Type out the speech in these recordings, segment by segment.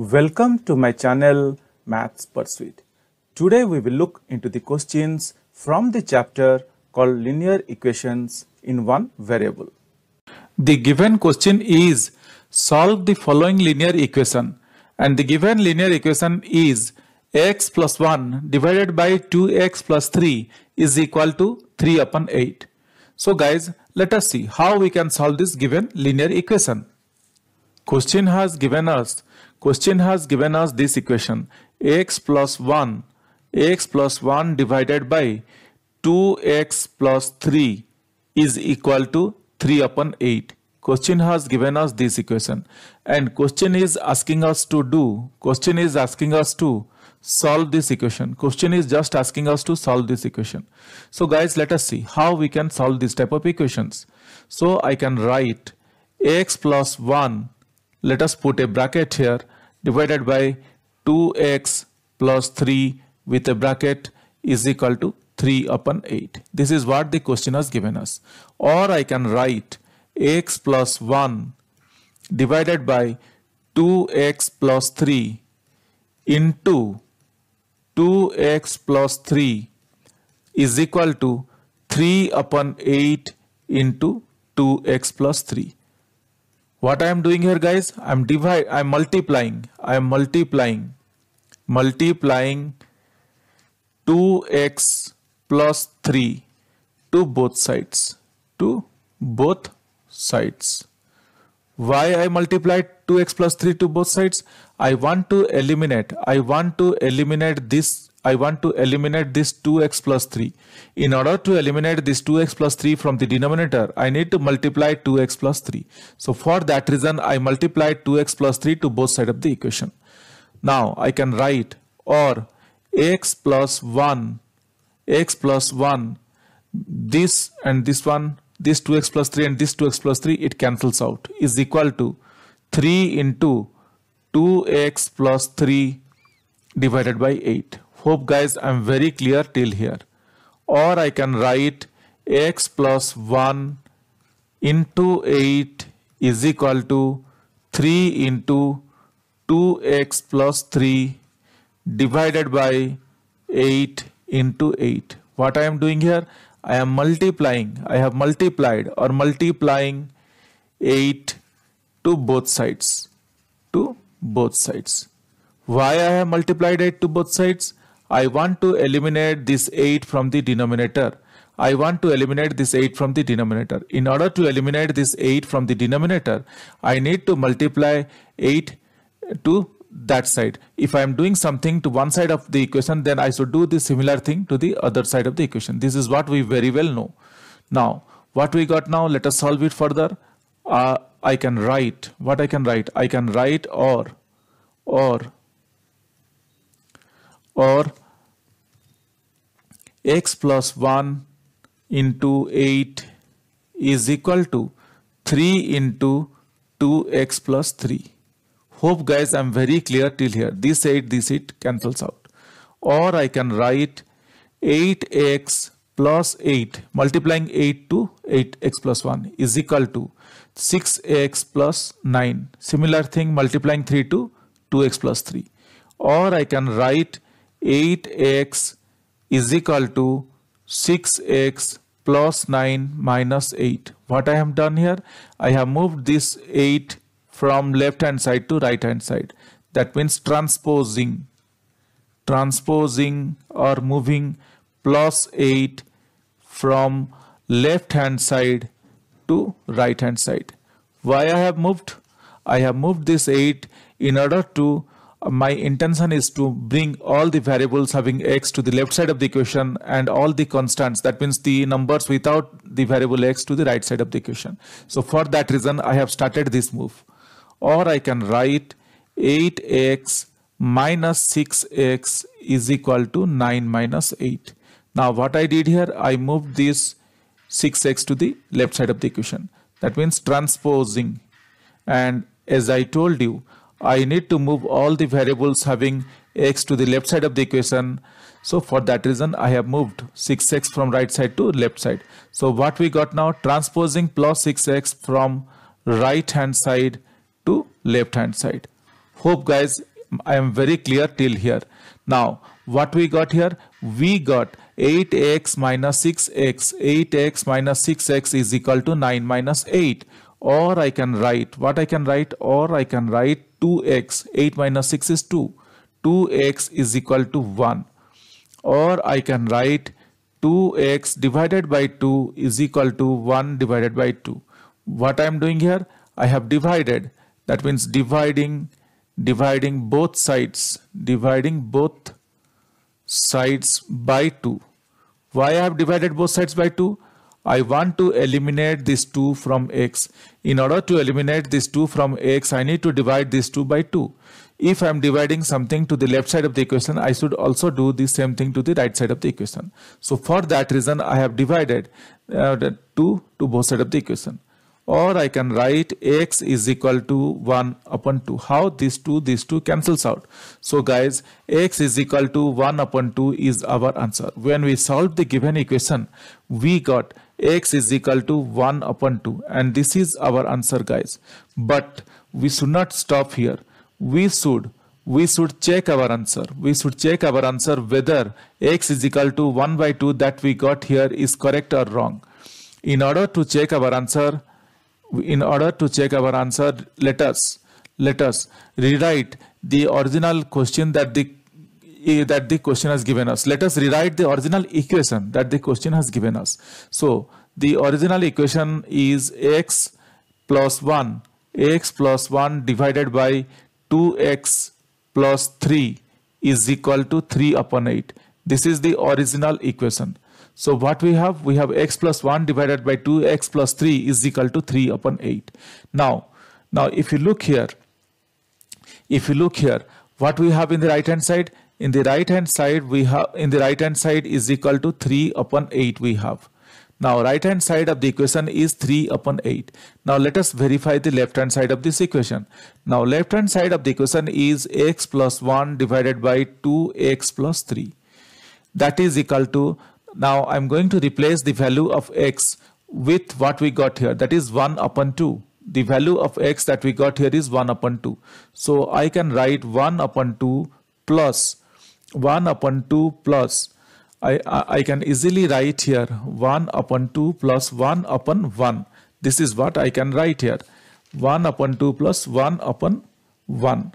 Welcome to my channel Maths Pursuit. Today we will look into the questions from the chapter called linear equations in one variable. The given question is solve the following linear equation and the given linear equation is x plus 1 divided by 2x plus 3 is equal to 3 upon 8. So guys let us see how we can solve this given linear equation. Question has given us Question has given us this equation x plus 1 x plus 1 divided by 2x plus 3 is equal to 3 upon 8. Question has given us this equation and question is asking us to do, question is asking us to solve this equation. Question is just asking us to solve this equation. So guys let us see how we can solve this type of equations. So I can write x plus 1 let us put a bracket here divided by 2x plus 3 with a bracket is equal to 3 upon 8. This is what the question has given us. Or I can write x plus 1 divided by 2x plus 3 into 2x plus 3 is equal to 3 upon 8 into 2x plus 3. What I am doing here guys, I am divide, I am multiplying, I am multiplying, multiplying 2x plus 3 to both sides, to both sides. Why I multiply 2x plus 3 to both sides? I want to eliminate, I want to eliminate this I want to eliminate this 2x plus 3. In order to eliminate this 2x plus 3 from the denominator, I need to multiply 2x plus 3. So for that reason, I multiply 2x plus 3 to both sides of the equation. Now I can write or x plus 1, x plus 1, this and this one, this 2x plus 3 and this 2x plus 3, it cancels out, is equal to 3 into 2x plus 3 divided by 8. Hope guys I'm very clear till here. Or I can write x plus 1 into 8 is equal to 3 into 2x plus 3 divided by 8 into 8. What I am doing here? I am multiplying. I have multiplied or multiplying 8 to both sides. To both sides. Why I have multiplied 8 to both sides? I want to eliminate this 8 from the denominator. I want to eliminate this 8 from the denominator. In order to eliminate this 8 from the denominator, I need to multiply 8 to that side. If I am doing something to one side of the equation, then I should do the similar thing to the other side of the equation. This is what we very well know. Now, what we got now, let us solve it further. Uh, I can write, what I can write? I can write or, or और x plus one into eight is equal to three into two x plus three hope guys I am very clear till here this eight this it cancels out और I can write eight x plus eight multiplying eight to eight x plus one is equal to six x plus nine similar thing multiplying three to two x plus three और I can write 8x is equal to 6x plus 9 minus 8. What I have done here? I have moved this 8 from left hand side to right hand side. That means transposing. Transposing or moving plus 8 from left hand side to right hand side. Why I have moved? I have moved this 8 in order to my intention is to bring all the variables having x to the left side of the equation and all the constants that means the numbers without the variable x to the right side of the equation so for that reason i have started this move or i can write 8x minus 6x is equal to 9 minus 8 now what i did here i moved this 6x to the left side of the equation that means transposing and as i told you I need to move all the variables having x to the left side of the equation. So for that reason, I have moved 6x from right side to left side. So what we got now, transposing plus 6x from right hand side to left hand side. Hope guys, I am very clear till here. Now, what we got here? We got 8x minus 6x. 8x minus 6x is equal to 9 minus 8. Or I can write, what I can write? Or I can write 2x 8 minus 6 is 2 2x is equal to 1 or I can write 2x divided by 2 is equal to 1 divided by 2 what I am doing here I have divided that means dividing dividing both sides dividing both sides by 2 why I have divided both sides by 2 I want to eliminate this 2 from x. In order to eliminate this 2 from x, I need to divide this 2 by 2. If I am dividing something to the left side of the equation, I should also do the same thing to the right side of the equation. So for that reason, I have divided uh, the 2 to both sides of the equation or I can write x is equal to 1 upon 2 how these two these two cancels out so guys x is equal to 1 upon 2 is our answer when we solve the given equation we got x is equal to 1 upon 2 and this is our answer guys but we should not stop here we should we should check our answer. We should check our answer whether x is equal to 1 by 2 that we got here is correct or wrong. In order to check our answer, in order to check our answer let us let us rewrite the original question that the eh, that the question has given us let us rewrite the original equation that the question has given us so the original equation is x plus 1 x plus 1 divided by 2x plus 3 is equal to 3 upon 8 this is the original equation so what we have? We have x plus 1 divided by 2, x plus 3 is equal to 3 upon 8. Now, now if you look here, if you look here, what we have in the right hand side? In the right hand side, we have in the right hand side is equal to 3 upon 8 we have. Now right hand side of the equation is 3 upon 8. Now let us verify the left hand side of this equation. Now left hand side of the equation is x plus 1 divided by 2x plus 3. That is equal to now I'm going to replace the value of x with what we got here that is 1 upon 2. The value of x that we got here is 1 upon 2. So I can write 1 upon 2 plus 1 upon 2 plus I, I can easily write here 1 upon 2 plus 1 upon 1. This is what I can write here 1 upon 2 plus 1 upon 1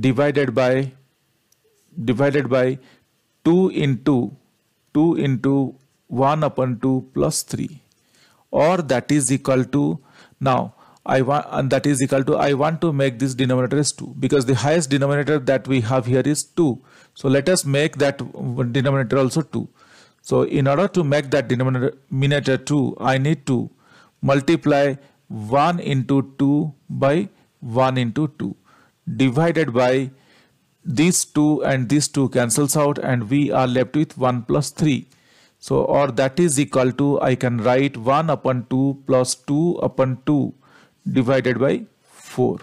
divided by divided by 2 into 2 into 1 upon 2 plus 3 or that is equal to now I want and that is equal to I want to make this denominator is 2 because the highest denominator that we have here is 2 so let us make that denominator also 2 so in order to make that denominator 2 I need to multiply 1 into 2 by 1 into 2 divided by these two and these two cancels out and we are left with 1 plus 3 so or that is equal to I can write 1 upon 2 plus 2 upon 2 divided by 4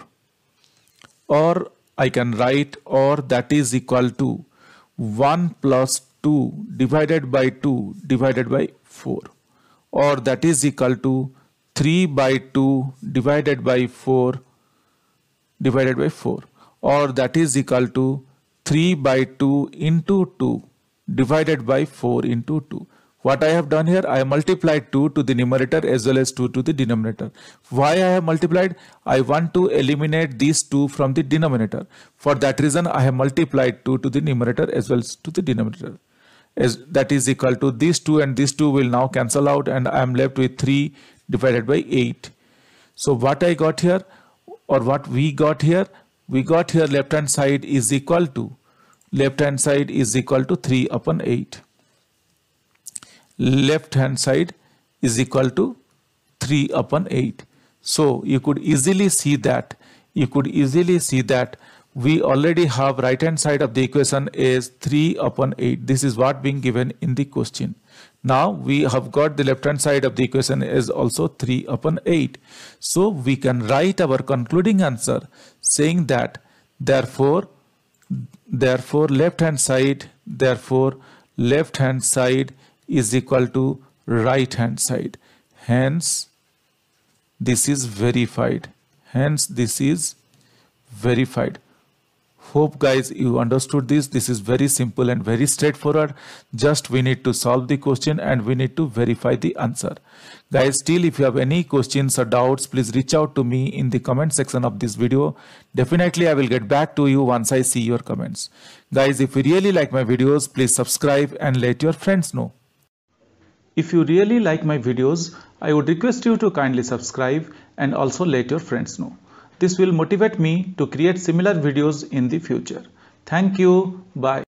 or I can write or that is equal to 1 plus 2 divided by 2 divided by 4 or that is equal to 3 by 2 divided by 4 divided by 4 or that is equal to 3 by 2 into 2 divided by 4 into 2. What I have done here, I multiplied 2 to the numerator as well as 2 to the denominator. Why I have multiplied? I want to eliminate these 2 from the denominator. For that reason, I have multiplied 2 to the numerator as well as to the denominator. As that is equal to these 2 and these 2 will now cancel out and I am left with 3 divided by 8. So what I got here or what we got here, we got here left hand side is equal to left hand side is equal to 3 upon 8 left hand side is equal to 3 upon 8 so you could easily see that you could easily see that we already have right hand side of the equation is 3 upon 8 this is what being given in the question now we have got the left hand side of the equation is also 3 upon 8 so we can write our concluding answer saying that therefore therefore left hand side therefore left hand side is equal to right hand side hence this is verified hence this is verified hope guys you understood this this is very simple and very straightforward just we need to solve the question and we need to verify the answer guys still if you have any questions or doubts please reach out to me in the comment section of this video definitely i will get back to you once i see your comments guys if you really like my videos please subscribe and let your friends know if you really like my videos i would request you to kindly subscribe and also let your friends know this will motivate me to create similar videos in the future. Thank you. Bye.